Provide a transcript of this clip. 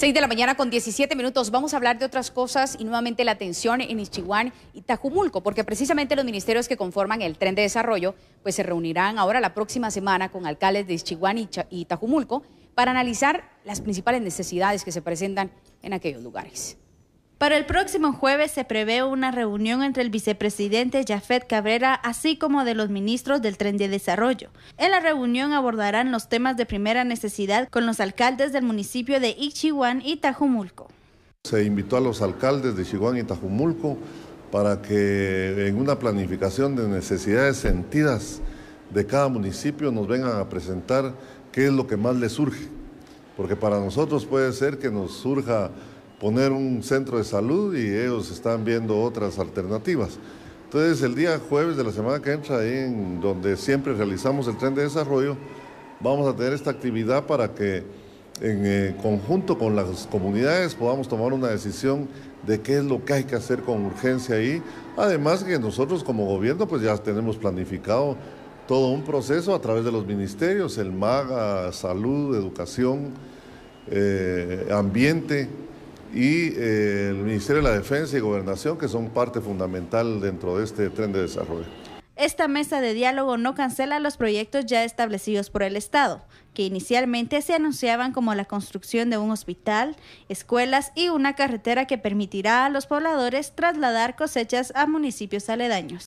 6 de la mañana con 17 minutos. Vamos a hablar de otras cosas y nuevamente la atención en Ichihuán y Tajumulco, porque precisamente los ministerios que conforman el tren de desarrollo pues se reunirán ahora la próxima semana con alcaldes de Ichihuán y, y Tajumulco para analizar las principales necesidades que se presentan en aquellos lugares. Para el próximo jueves se prevé una reunión entre el vicepresidente Jafet Cabrera, así como de los ministros del Tren de Desarrollo. En la reunión abordarán los temas de primera necesidad con los alcaldes del municipio de Ichihuán y Tajumulco. Se invitó a los alcaldes de Ichihuán y Tajumulco para que en una planificación de necesidades sentidas de cada municipio nos vengan a presentar qué es lo que más les surge. Porque para nosotros puede ser que nos surja poner un centro de salud y ellos están viendo otras alternativas. Entonces el día jueves de la semana que entra, ahí en donde siempre realizamos el tren de desarrollo, vamos a tener esta actividad para que en eh, conjunto con las comunidades podamos tomar una decisión de qué es lo que hay que hacer con urgencia ahí. Además que nosotros como gobierno pues ya tenemos planificado todo un proceso a través de los ministerios, el MAGA, salud, educación, eh, ambiente, y eh, el Ministerio de la Defensa y Gobernación, que son parte fundamental dentro de este tren de desarrollo. Esta mesa de diálogo no cancela los proyectos ya establecidos por el Estado, que inicialmente se anunciaban como la construcción de un hospital, escuelas y una carretera que permitirá a los pobladores trasladar cosechas a municipios aledaños.